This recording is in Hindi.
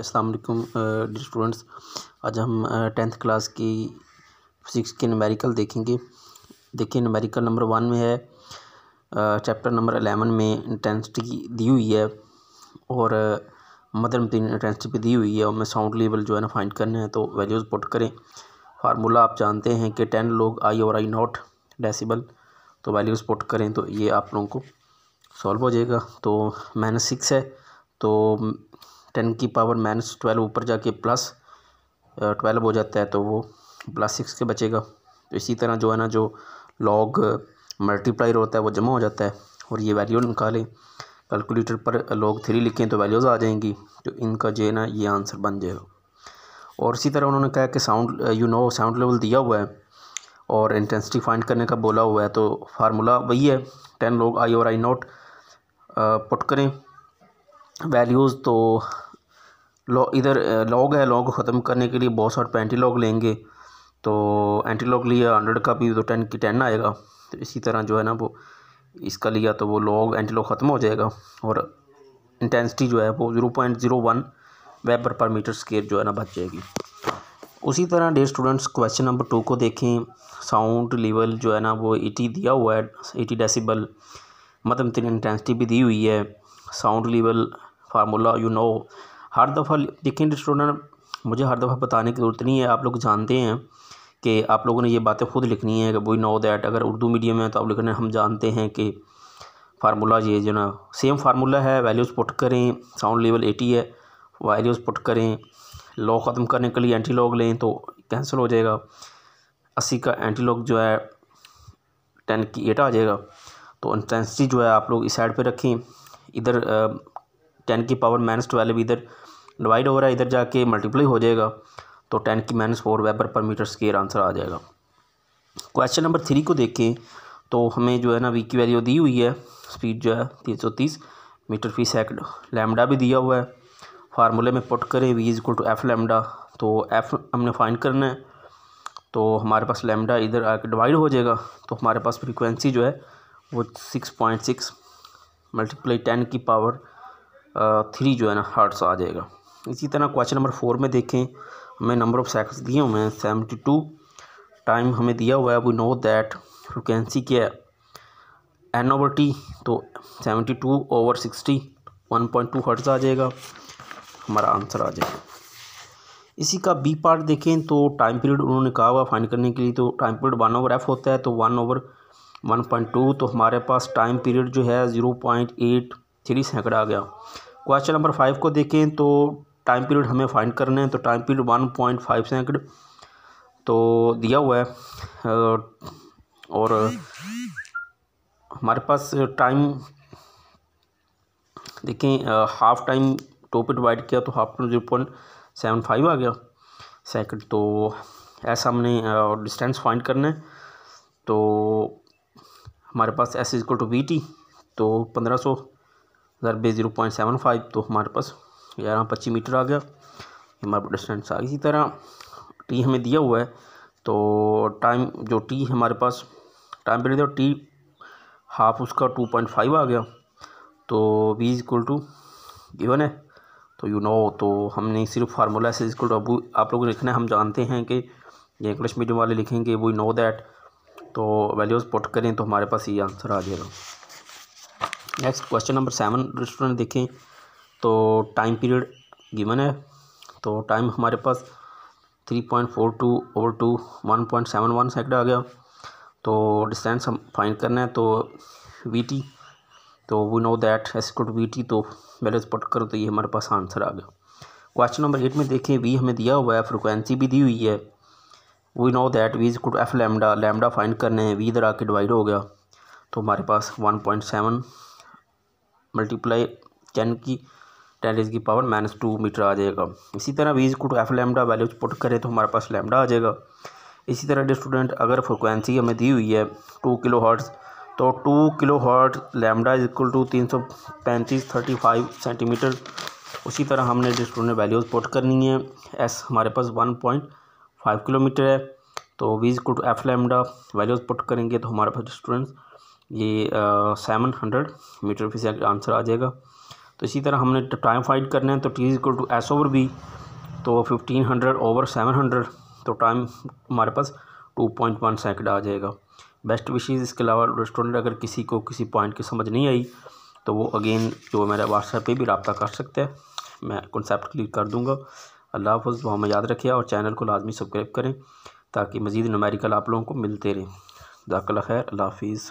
अस्सलाम वालेकुम स्टूडेंट्स आज हम टेंथ क्लास की फिज़िक्स के नमेरिकल देखेंगे देखिए नमेरिकल नंबर वन में है चैप्टर नंबर अलेवन में इंटेंसिटी दी हुई है और मदर तीन इंटेंसिटी भी दी हुई है और मैं साउंड लेवल जो है ना फाइंड करना है तो वैल्यूज़ पुट करें फार्मूला आप जानते हैं कि टेन लोग आई और आई नॉट डेसिबल तो वैल्यूज़ पुट करें तो ये आप लोगों को सॉल्व हो जाएगा तो माइनस सिक्स है तो टेन की पावर माइनस ट्वेल्व ऊपर जाके प्लस ट्वेल्व हो जाता है तो वो प्लस सिक्स के बचेगा तो इसी तरह जो है ना जो लॉग मल्टीप्लायर होता है वो जमा हो जाता है और ये वैल्यू निकालें कैलकुलेटर पर लॉग थ्री लिखें तो वैल्यूज़ आ जाएंगी तो इनका जो है ना ये आंसर बन जाएगा और इसी तरह उन्होंने कहा कि sound you know sound level दिया हुआ है और इंटेंसिटी फाइंड करने का बोला हुआ है तो फार्मूला वही है टेन लोग आई और आई नोट पुट करें वैल्यूज़ तो लो इधर लॉग है लॉग ख़त्म करने के लिए बहुत सारे एंटी लॉग लेंगे तो एंटी लॉग लिया हंड्रेड का भी तो टेन की टेन आएगा तो इसी तरह जो है ना वो इसका लिया तो वो लॉग एंटी लॉग ख़त्म हो जाएगा और इंटेंसिटी जो है वो zero point zero one weber per meter square जो है ना बच जाएगी उसी तरह डे स्टूडेंट्स क्वेश्चन नंबर टू को देखें साउंड लेवल जो है ना वो एटी दिया हुआ है एटी डेसीबल मध्यम तीन इंटेंसिटी भी दी हुई है sound level formula you know हर दफ़ा देखें स्टूडेंट मुझे हर दफ़ा बताने की ज़रूरत नहीं है आप लोग जानते हैं कि आप लोगों ने ये बातें खुद लिखनी है कि नो दैट अगर उर्दू मीडियम है तो आप लिखना हम जानते हैं कि फार्मूला ये जो ना सेम फार्मूला है वैल्यूज़ पुट करें साउंड लेवल एटी है वैल्यूज़ पुट करें लॉ ख़त्म करने के लिए एंटी लॉग लें तो कैंसिल हो जाएगा अस्सी का एंटी लॉग जो है टेन की एट आ जाएगा तो इंटेंसिटी जो है आप लोग इस साइड पे रखें इधर टेन की पावर माइनस ट्वेल्व इधर डिवाइड हो रहा है इधर जाके मल्टीप्लाई हो जाएगा तो टेन की minus four weber per meter square answer आ जाएगा क्वेश्चन नंबर थ्री को देखें तो हमें जो है ना वी की वैल्यू दी हुई है स्पीड जो है तीन सौ तीस मीटर फी सेकंड लैमडा भी दिया हुआ है फार्मूले में पुट करें v is equal to f lambda तो एफ़ हमने फाइंड करना है तो हमारे पास लैमडा इधर आके डिवाइड हो जाएगा तो हमारे पास फ्रिक्वेंसी जो है वो six point six multiply ten की पावर थ्री जो है ना हार्ट्स आ जाएगा इसी तरह क्वेश्चन नंबर फोर में देखें हमें नंबर ऑफ़ सेकंड्स दिए हुए हैं सेवेंटी टू टाइम हमें दिया हुआ है वी नो दैट फ्रिक्वेंसी क्या है एन ओवर टी तो seventy two over sixty one point two hertz आ जाएगा हमारा आंसर आ जाएगा इसी का बी पार्ट देखें तो टाइम पीरियड उन्होंने कहा हुआ फाइंड करने के लिए तो time period one over f होता है तो one over one point two तो हमारे पास टाइम पीरियड जो है zero point eight three second आ गया क्वेश्चन नंबर फाइव को देखें तो टाइम पीरियड हमें फाइंड करना है तो time period one point five second तो दिया हुआ है और हमारे पास टाइम देखें हाफ़ टाइम टॉप पे डिवाइड किया तो half time zero point seven five आ गया सेकंड तो ऐसा हमने डिस्टेंस फाइंड करना है तो हमारे पास s is equal to v t तो पंद्रह सौ ज़रबे ज़ीरो पॉइंट सेवन फाइव तो हमारे पास ग्यारह पच्चीस मीटर आ गया हमारे पास डिस्टेंस आ इसी तरह टी हमें दिया हुआ है तो टाइम जो टी हमारे पास टाइम पीरियड है टी हाफ उसका टू पॉइंट फाइव आ गया तो वी इक्वल टू गिवन है तो यू नो तो हमने सिर्फ फार्मूला से इक्वल टू आप लोग लिखना है हम जानते हैं कि ये इंग्लिश मीडियम वाले लिखेंगे वो नो दैट तो वैल्यूज़ पुट करें तो हमारे पास ये आंसर आ जाएगा next question number seven student देखें तो टाइम पीरियड गिवन है तो टाइम हमारे पास three point four two over two one point seven one second आ गया तो डिस्टेंस हम फाइंड करना है तो वी टी तो we know that s equal to v t तो बैलेंस पट करो तो ये हमारे पास आंसर आ गया क्वेश्चन नंबर एट में देखें वी हमें दिया हुआ है फ्रिक्वेंसी भी दी हुई है we know that v is equal to f lambda lambda find करने हैं वी इधर आके डिवाइड हो गया तो हमारे पास one point seven multiply ten की टेन इज की पावर माइनस टू मीटर आ जाएगा इसी तरह वीज इजकू एफ लेमडा वैल्यू पुट करें तो हमारे पास लेमडा आ जाएगा इसी तरह डे स्टूडेंट अगर फ्रिक्वेंसी हमें दी हुई है टू किलो हर्ट्स तो two kilo hertz lambda is equal to तीन सौ पैंतीस थर्टी फाइव सेंटीमीटर उसी तरह हमने डे स्टूडेंट वैल्यूज पुट करनी है एस हमारे पास वन पॉइंट फाइव किलोमीटर है तो v is is f lambda values put करेंगे तो हमारे पास स्टूडेंट्स ये seven hundred meter per second answer आ जाएगा तो इसी तरह हमने टाइम फाइंड करना है तो t equal to s over v तो fifteen hundred over seven hundred तो टाइम हमारे पास टू पॉइंट वन सेकेंड आ जाएगा बेस्ट विशेज़ इसके अलावा रेस्टोरेंट अगर किसी को किसी पॉइंट की समझ नहीं आई तो वो अगेन जो मेरा व्हाट्सएप पे भी रबता कर सकते हैं मैं कॉन्सेप्ट क्लियर कर दूँगा अल्लाह हाफ़ वहाँ में याद रखिए और चैनल को लाजमी सब्सक्राइब करें ताकि मज़ीद नुमेरिकल आप लोगों को मिलते रहें जाकला खैर अल्लाह हाफिज़